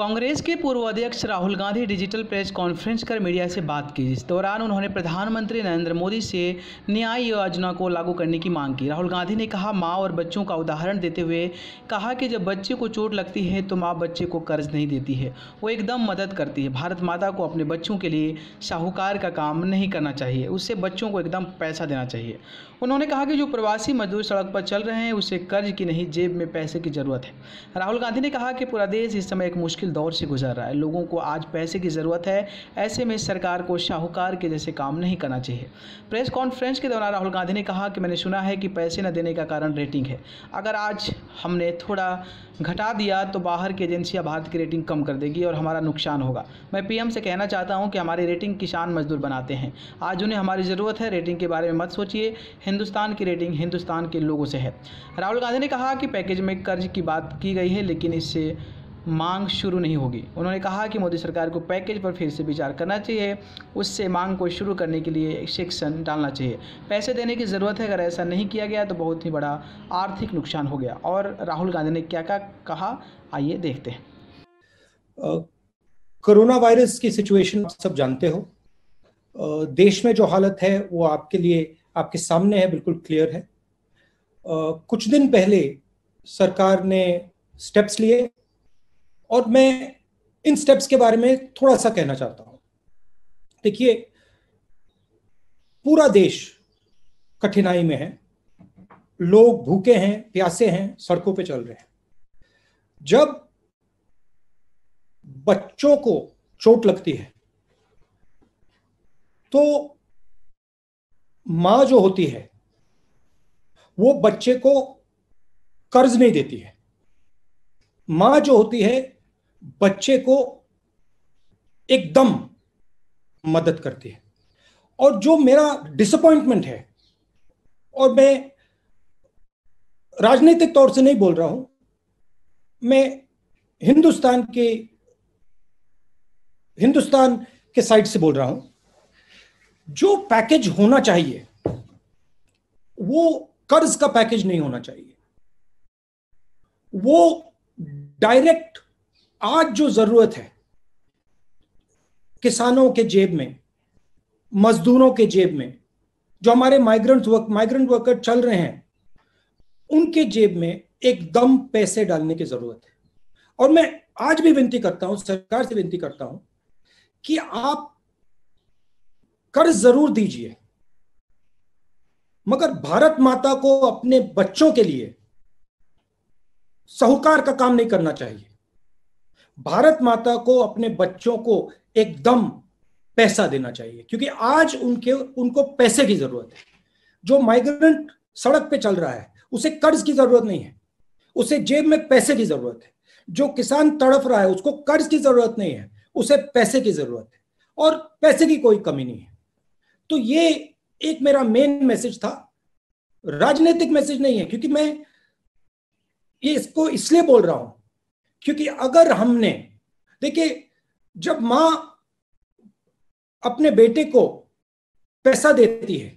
कांग्रेस के पूर्व अध्यक्ष Rahul Gandhi digital press conference कर मीडिया से बात की जिस दौरान उन्होंने प्रधानमंत्री नरेंद्र मोदी से न्याय योजना को लागू करने की मांग की राहुल गांधी ने कहा माँ और बच्चों का उदाहरण देते हुए कहा कि जब बच्चे को चोट लगती है तो माँ बच्चे को कर्ज नहीं देती है वो एकदम मदद करती है भारत माता को अपने बच्चों के लिए शाहूकार का काम नहीं करना चाहिए उससे बच्चों को एकदम पैसा देना चाहिए उन्होंने कहा कि जो प्रवासी मजदूर सड़क पर चल रहे हैं उसे कर्ज की नहीं जेब में पैसे की ज़रूरत है राहुल गांधी ने कहा कि पूरा देश इस समय एक मुश्किल मुश्किल दौर से गुजर रहा है लोगों को आज पैसे की ज़रूरत है ऐसे में सरकार को शाहूकार के जैसे काम नहीं करना चाहिए प्रेस कॉन्फ्रेंस के दौरान राहुल गांधी ने कहा कि मैंने सुना है कि पैसे न देने का कारण रेटिंग है अगर आज हमने थोड़ा घटा दिया तो बाहर की एजेंसियाँ भारत की रेटिंग कम कर देगी और हमारा नुकसान होगा मैं पीएम से कहना चाहता हूँ कि हमारी रेटिंग किसान मजदूर बनाते हैं आज उन्हें हमारी ज़रूरत है रेटिंग के बारे में मत सोचिए हिंदुस्तान की रेटिंग हिंदुस्तान के लोगों से है राहुल गांधी ने कहा कि पैकेज में कर्ज की बात की गई है लेकिन इससे मांग शुरू नहीं होगी उन्होंने कहा कि मोदी सरकार को पैकेज पर फिर से विचार करना चाहिए उससे मांग को शुरू करने के लिए सेक्शन डालना चाहिए पैसे देने की ज़रूरत है अगर ऐसा नहीं किया गया तो बहुत ही बड़ा आर्थिक नुकसान हो गया और राहुल गांधी ने क्या क्या कहा आइए देखते हैं कोरोना वायरस की सिचुएशन आप सब जानते हो देश में जो हालत है वो आपके लिए आपके सामने है बिल्कुल क्लियर है कुछ दिन पहले सरकार ने स्टेप्स लिए और मैं इन स्टेप्स के बारे में थोड़ा सा कहना चाहता हूं देखिए पूरा देश कठिनाई में है लोग भूखे हैं प्यासे हैं सड़कों पे चल रहे हैं जब बच्चों को चोट लगती है तो मां जो होती है वो बच्चे को कर्ज नहीं देती है मां जो होती है बच्चे को एकदम मदद करती है और जो मेरा डिसअपॉइंटमेंट है और मैं राजनीतिक तौर से नहीं बोल रहा हूं मैं हिंदुस्तान के हिंदुस्तान के साइड से बोल रहा हूं जो पैकेज होना चाहिए वो कर्ज का पैकेज नहीं होना चाहिए वो डायरेक्ट आज जो जरूरत है किसानों के जेब में मजदूरों के जेब में जो हमारे माइग्रेंट वर्क माइग्रेंट वर्कर चल रहे हैं उनके जेब में एकदम पैसे डालने की जरूरत है और मैं आज भी विनती करता हूं सरकार से विनती करता हूं कि आप कर्ज जरूर दीजिए मगर भारत माता को अपने बच्चों के लिए सहूकार का काम नहीं करना चाहिए भारत माता को अपने बच्चों को एकदम पैसा देना चाहिए क्योंकि आज उनके उनको पैसे की जरूरत है जो माइग्रेंट सड़क पे चल रहा है उसे कर्ज की जरूरत नहीं है उसे जेब में पैसे की जरूरत है जो किसान तड़फ रहा है उसको कर्ज की जरूरत नहीं है उसे पैसे की जरूरत है और पैसे की कोई कमी नहीं है तो ये एक मेरा मेन मैसेज था राजनीतिक मैसेज नहीं है क्योंकि मैं ये इसको इसलिए बोल रहा हूं क्योंकि अगर हमने देखिए जब मां अपने बेटे को पैसा देती है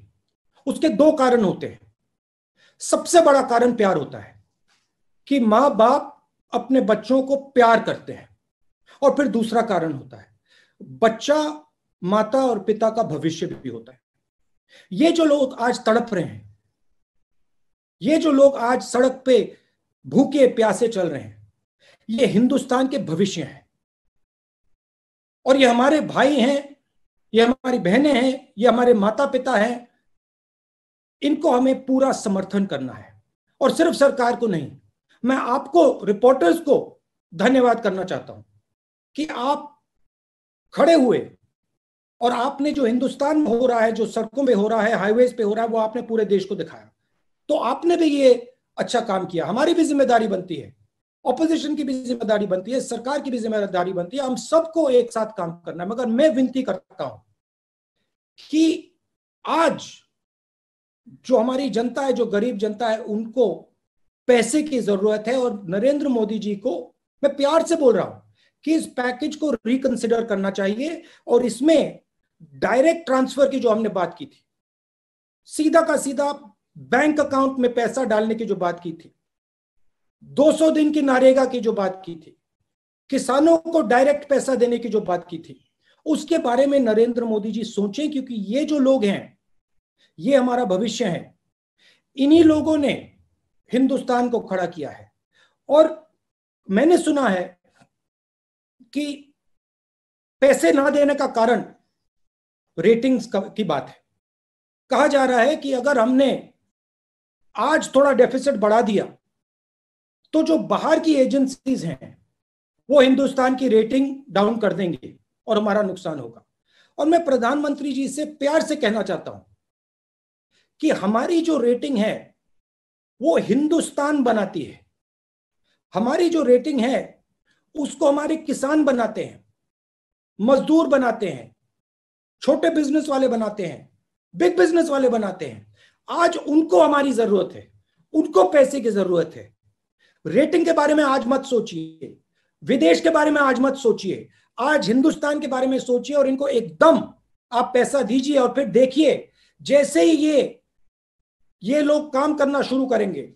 उसके दो कारण होते हैं सबसे बड़ा कारण प्यार होता है कि माँ बाप अपने बच्चों को प्यार करते हैं और फिर दूसरा कारण होता है बच्चा माता और पिता का भविष्य भी होता है ये जो लोग आज तड़प रहे हैं ये जो लोग आज सड़क पे भूखे प्यासे चल रहे हैं ये हिंदुस्तान के भविष्य हैं और ये हमारे भाई हैं ये हमारी बहनें हैं ये हमारे माता पिता हैं इनको हमें पूरा समर्थन करना है और सिर्फ सरकार को नहीं मैं आपको रिपोर्टर्स को धन्यवाद करना चाहता हूं कि आप खड़े हुए और आपने जो हिंदुस्तान में हो रहा है जो सड़कों में हो रहा है हाईवेज पे हो रहा है वो आपने पूरे देश को दिखाया तो आपने भी ये अच्छा काम किया हमारी भी जिम्मेदारी बनती है ऑपोजिशन की भी जिम्मेदारी बनती है सरकार की भी जिम्मेदारी बनती है हम सबको एक साथ काम करना है मगर मैं विनती करता हूं कि आज जो हमारी जनता है जो गरीब जनता है उनको पैसे की जरूरत है और नरेंद्र मोदी जी को मैं प्यार से बोल रहा हूं कि इस पैकेज को रिकंसिडर करना चाहिए और इसमें डायरेक्ट ट्रांसफर की जो हमने बात की थी सीधा का सीधा बैंक अकाउंट में पैसा डालने की जो बात की थी 200 दिन की नारेगा की जो बात की थी किसानों को डायरेक्ट पैसा देने की जो बात की थी उसके बारे में नरेंद्र मोदी जी सोचें क्योंकि ये जो लोग हैं ये हमारा भविष्य है इन्हीं लोगों ने हिंदुस्तान को खड़ा किया है और मैंने सुना है कि पैसे ना देने का कारण रेटिंग्स की बात है कहा जा रहा है कि अगर हमने आज थोड़ा डेफिसिट बढ़ा दिया तो जो बाहर की एजेंसीज हैं वो हिंदुस्तान की रेटिंग डाउन कर देंगे और हमारा नुकसान होगा और मैं प्रधानमंत्री जी से प्यार से कहना चाहता हूं कि हमारी जो रेटिंग है वो हिंदुस्तान बनाती है हमारी जो रेटिंग है उसको हमारे किसान बनाते हैं मजदूर बनाते हैं छोटे बिजनेस वाले बनाते हैं बिग बिजनेस वाले बनाते हैं आज उनको हमारी जरूरत है उनको पैसे की जरूरत है रेटिंग के बारे में आज मत सोचिए विदेश के बारे में आज मत सोचिए आज हिंदुस्तान के बारे में सोचिए और इनको एकदम आप पैसा दीजिए और फिर देखिए जैसे ही ये ये लोग काम करना शुरू करेंगे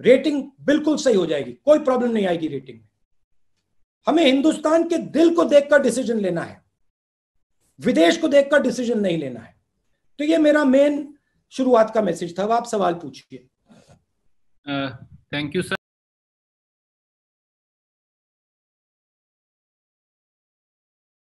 रेटिंग बिल्कुल सही हो जाएगी कोई प्रॉब्लम नहीं आएगी रेटिंग में हमें हिंदुस्तान के दिल को देखकर डिसीजन लेना है विदेश को देखकर डिसीजन नहीं लेना है तो ये मेरा मेन शुरुआत का मैसेज था आप सवाल पूछिए थैंक यू सर